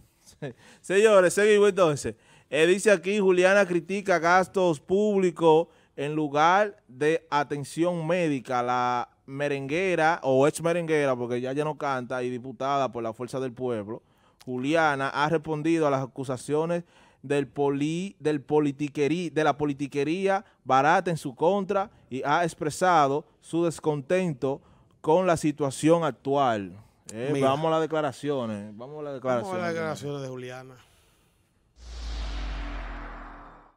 Señores, seguimos entonces. Eh, dice aquí, Juliana critica gastos públicos en lugar de atención médica. La merenguera, o ex merenguera, porque ya ya no canta, y diputada por la Fuerza del Pueblo, Juliana ha respondido a las acusaciones del poli, del politiquerí, de la politiquería barata en su contra y ha expresado su descontento con la situación actual. Eh, vamos a las declaraciones. Vamos a las declaraciones. Vamos a las declaraciones de Juliana.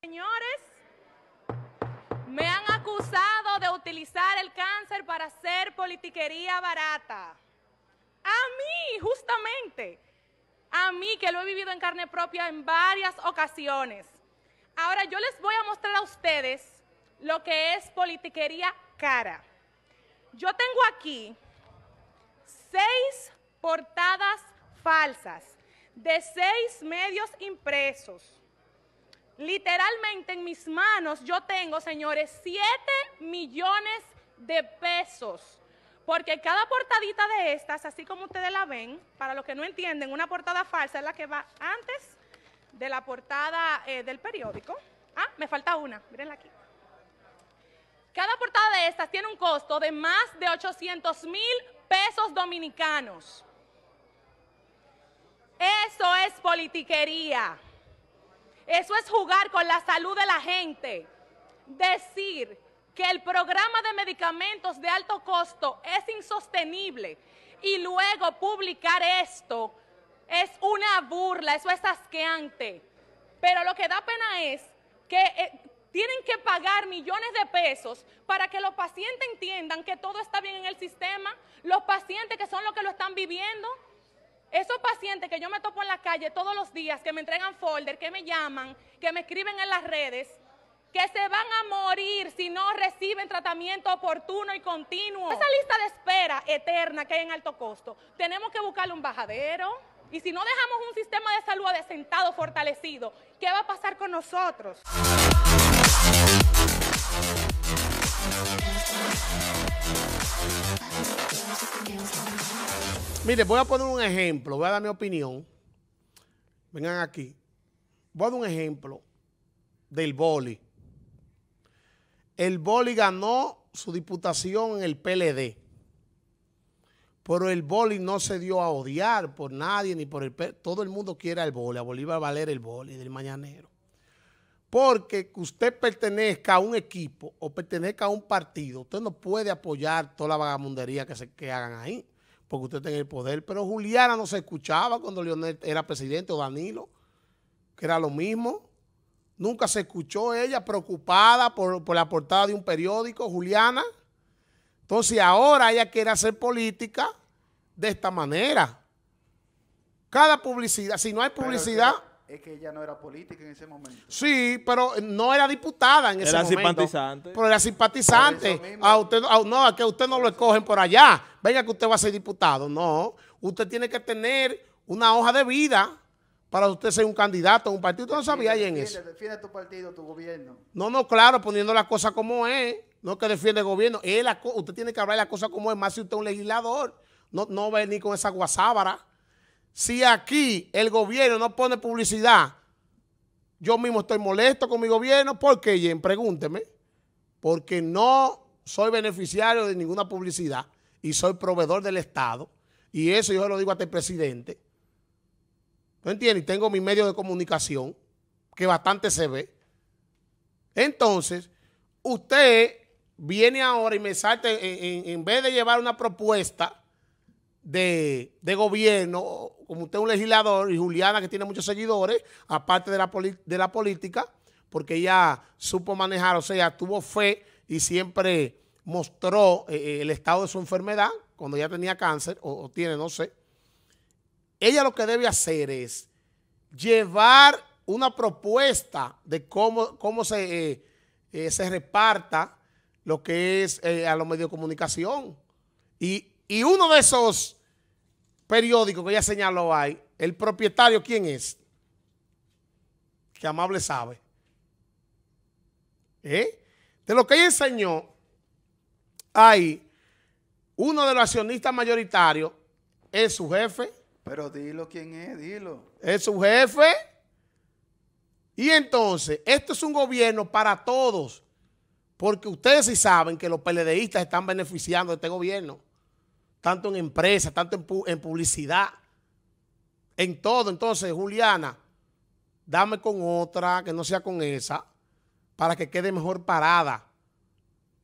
Señores, me han acusado de utilizar el cáncer para hacer politiquería barata. A mí, justamente. A mí, que lo he vivido en carne propia en varias ocasiones. Ahora yo les voy a mostrar a ustedes lo que es politiquería cara. Yo tengo aquí seis portadas falsas, de seis medios impresos. Literalmente en mis manos yo tengo, señores, siete millones de pesos. Porque cada portadita de estas, así como ustedes la ven, para los que no entienden, una portada falsa es la que va antes de la portada eh, del periódico. Ah, me falta una, mirenla aquí. Cada portada de estas tiene un costo de más de 800 mil pesos dominicanos. Eso es politiquería. Eso es jugar con la salud de la gente. Decir que el programa de medicamentos de alto costo es insostenible y luego publicar esto es una burla, eso es asqueante. Pero lo que da pena es que eh, tienen que pagar millones de pesos para que los pacientes entiendan que todo está bien en el sistema, los pacientes que son los que lo están viviendo. Esos pacientes que yo me topo en la calle todos los días, que me entregan folder, que me llaman, que me escriben en las redes, que se van a morir si no reciben tratamiento oportuno y continuo. Esa lista de espera eterna que hay en alto costo, tenemos que buscarle un bajadero. Y si no dejamos un sistema de salud adesentado, fortalecido, ¿qué va a pasar con nosotros? Mire, voy a poner un ejemplo, voy a dar mi opinión. Vengan aquí. Voy a dar un ejemplo del boli. El boli ganó su diputación en el PLD. Pero el boli no se dio a odiar por nadie ni por el... Todo el mundo quiere al boli. A Bolívar valer el boli del mañanero. Porque usted pertenezca a un equipo o pertenezca a un partido, usted no puede apoyar toda la vagabundería que, se, que hagan ahí, porque usted tiene el poder. Pero Juliana no se escuchaba cuando Leonel era presidente o Danilo, que era lo mismo. Nunca se escuchó ella preocupada por, por la portada de un periódico, Juliana. Entonces ahora ella quiere hacer política de esta manera. Cada publicidad, si no hay publicidad es que ella no era política en ese momento. Sí, pero no era diputada en ese momento. Era simpatizante. Pero era simpatizante. A ah, usted, ah, no, a que usted no lo escogen por allá. Venga que usted va a ser diputado. No, usted tiene que tener una hoja de vida para usted ser un candidato a un partido. Usted no sabía ahí en eso. Defiende tu partido, tu gobierno. No, no, claro, poniendo la cosa como es. No que defiende el gobierno. usted tiene que hablar las cosa como es, más si usted es un legislador. No, no ni con esa guasábara. Si aquí el gobierno no pone publicidad, yo mismo estoy molesto con mi gobierno. ¿Por qué, Pregúnteme. Porque no soy beneficiario de ninguna publicidad y soy proveedor del Estado. Y eso yo lo digo hasta el presidente. ¿No entiendes? Y tengo mi medio de comunicación, que bastante se ve. Entonces, usted viene ahora y me salta, en vez de llevar una propuesta de, gobierno, como usted es un legislador y Juliana que tiene muchos seguidores, aparte de la, de la política, porque ella supo manejar, o sea, tuvo fe y siempre mostró eh, eh, el estado de su enfermedad cuando ya tenía cáncer o, tiene, no sé. Ella lo que debe hacer es llevar una propuesta de cómo, cómo se, eh, se reparta lo que es a los medios de comunicación. Y y uno de esos periódicos que ya señaló ahí, el propietario, ¿quién es? Que amable sabe. ¿Eh? De lo que ella enseñó, ahí, uno de los accionistas mayoritarios es su jefe. Pero dilo quién es, dilo. Es su jefe. Y entonces, esto es un gobierno para todos, porque ustedes sí saben que los PLDistas están beneficiando de este gobierno tanto en empresa, tanto en, publicidad, en todo. Entonces, Juliana, dame con otra, que no sea con esa, para que quede mejor parada.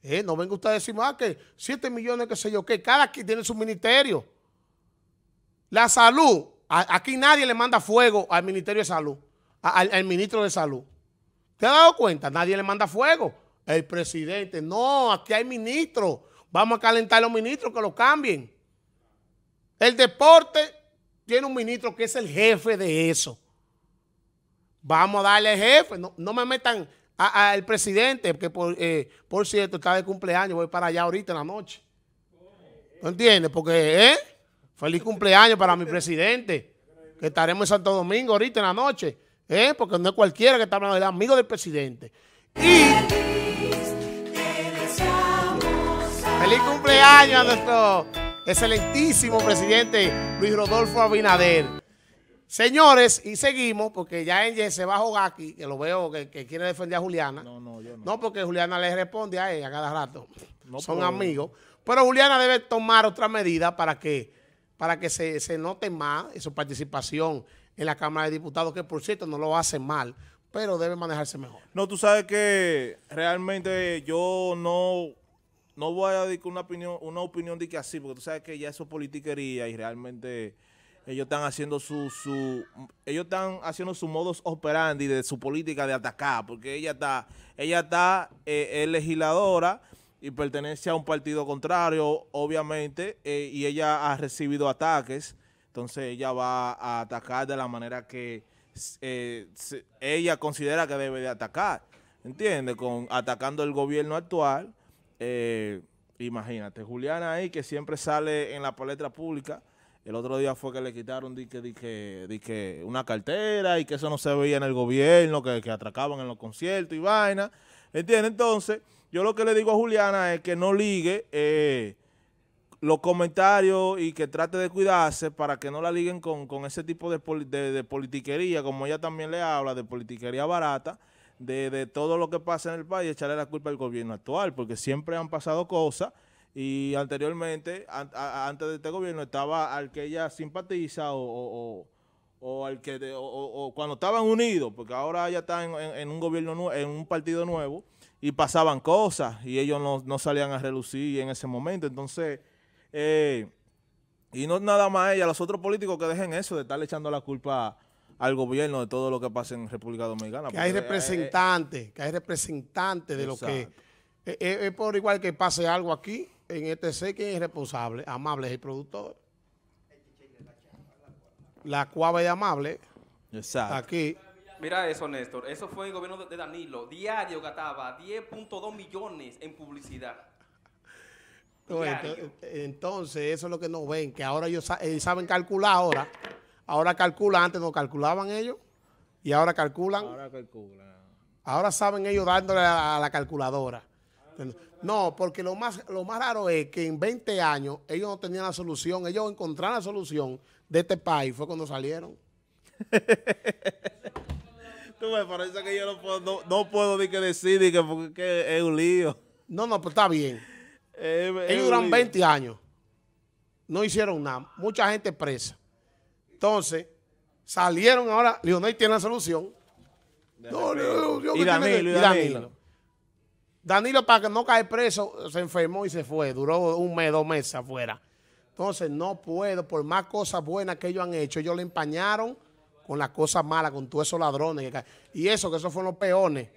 Eh, no venga usted a decir, ah, que 7 millones, qué sé yo, que cada quien tiene su ministerio. La salud, aquí nadie le manda fuego al Ministerio de Salud, al, al, ministro de Salud. ¿Te has dado cuenta? Nadie le manda fuego. El presidente, no, aquí hay ministro. Vamos a calentar a los ministros que lo cambien. El deporte tiene un ministro que es el jefe de eso. Vamos a darle jefe. No, me metan al presidente, que por, eh, por cierto está de cumpleaños, voy para allá ahorita en la noche. ¿No entiendes? Porque, ¿eh? Feliz cumpleaños para mi presidente, que estaremos en Santo Domingo ahorita en la noche, ¿eh? Porque no es cualquiera que está hablando, el amigo del presidente. Y. Feliz cumpleaños a nuestro excelentísimo presidente Luis Rodolfo Abinader. Señores, y seguimos, porque ya Engel se va a jugar aquí, que lo veo que, quiere defender a Juliana. No, no, yo no. No, porque Juliana le responde a ella cada rato. Son amigos. Pero Juliana debe tomar otra medida para que, para que se, se note más su participación en la Cámara de Diputados, que por cierto no lo hace mal, pero debe manejarse mejor. No, tú sabes que realmente yo no no voy a decir una opinión, una opinión de que así, porque tú sabes que ya eso es politiquería y realmente ellos están haciendo su, su ellos están haciendo su modus operandi de su política de atacar, porque ella está, ella está, eh, es legisladora y pertenece a un partido contrario, obviamente, eh, y ella ha recibido ataques, entonces ella va a atacar de la manera que eh, ella considera que debe de atacar, ¿entiendes? Con atacando el gobierno actual eh, imagínate, Juliana ahí que siempre sale en la palestra pública. El otro día fue que le quitaron dique una cartera y que eso no se veía en el gobierno, que, atracaban en los conciertos y vaina. ¿Entiendes? Entonces, yo lo que le digo a Juliana es que no ligue eh, los comentarios y que trate de cuidarse para que no la liguen con, ese tipo de politiquería, como ella también le habla, de politiquería barata de, todo lo que pasa en el país, echarle la culpa al gobierno actual, porque siempre han pasado cosas y anteriormente, antes de este gobierno, estaba al que ella simpatiza o, al que cuando estaban unidos, porque ahora ya están en, un gobierno en un partido nuevo y pasaban cosas y ellos no, salían a relucir en ese momento. Entonces, eh, y no nada más ella, los otros políticos que dejen eso de estarle echando la culpa al gobierno de todo lo que pasa en República Dominicana. Que hay eh, representantes, que hay representantes de lo que... Es por igual que pase algo aquí, en este sé ¿quién es responsable? Amable es el productor. La cuava de amable. Exacto. Aquí. Mira eso, Néstor. Eso fue el gobierno de Danilo. Diario gastaba 10.2 millones en publicidad. Entonces, eso es lo que nos ven, que ahora ellos eh, saben calcular ahora. Ahora calculan, antes no calculaban ellos y ahora calculan. Ahora calculan. Ahora saben ellos dándole a, la calculadora. No, porque lo más, lo más raro es que en 20 años ellos no tenían la solución. Ellos encontraron la solución de este país. Fue cuando salieron. Tú me parece que yo no puedo, no, ni que decir ni que porque es un lío. No, no, pero pues está bien. ellos duran 20 años. No hicieron nada. Mucha gente presa. Entonces, salieron ahora, Lionel tiene la solución. No, no, y Danilo, Danilo. para que no cae preso, se enfermó y se fue. Duró un mes, dos meses afuera. Entonces, no puedo, por más cosas buenas que ellos han hecho, ellos le empañaron con las cosas malas, con todos esos ladrones. y eso, que esos fueron los peones.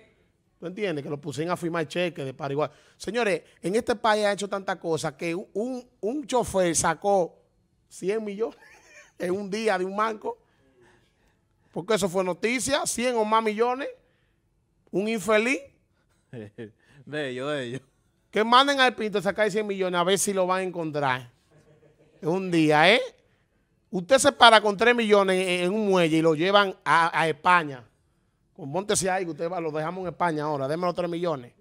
¿Tú entiendes? Que lo pusieron a firmar cheques de para igual. Señores, en este país ha hecho tanta cosa que un, un chofer sacó 100 millones en un día de un banco. Porque eso fue noticia, 100 o más millones. Un infeliz. de ellos, de ellos. Que manden al Pinto a sacar 100 millones a ver si lo van a encontrar. Un día, ¿eh? Usted se para con 3 millones en un muelle y lo llevan a, España. España. Póntese ahí, que usted va, lo dejamos en España ahora. démelo 3 millones.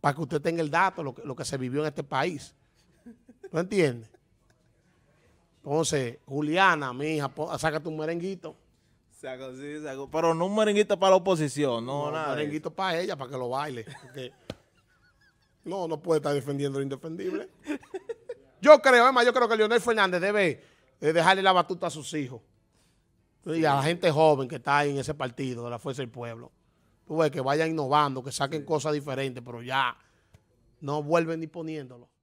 Para que usted tenga el dato, lo que, lo que se vivió en este país. ¿lo entiende? Entonces, Juliana, mi hija, sácate un merenguito. Pero no un merenguito para la oposición, no, nada. Un merenguito para ella, para que lo baile. no, no puede estar defendiendo lo indefendible. Yo creo, además, yo creo que Leonel Fernández debe eh, dejarle la batuta a sus hijos. Y a la gente joven que está ahí en ese partido de la Fuerza del Pueblo. Tú que vayan innovando, que saquen cosas diferentes, pero ya no vuelven ni poniéndolo.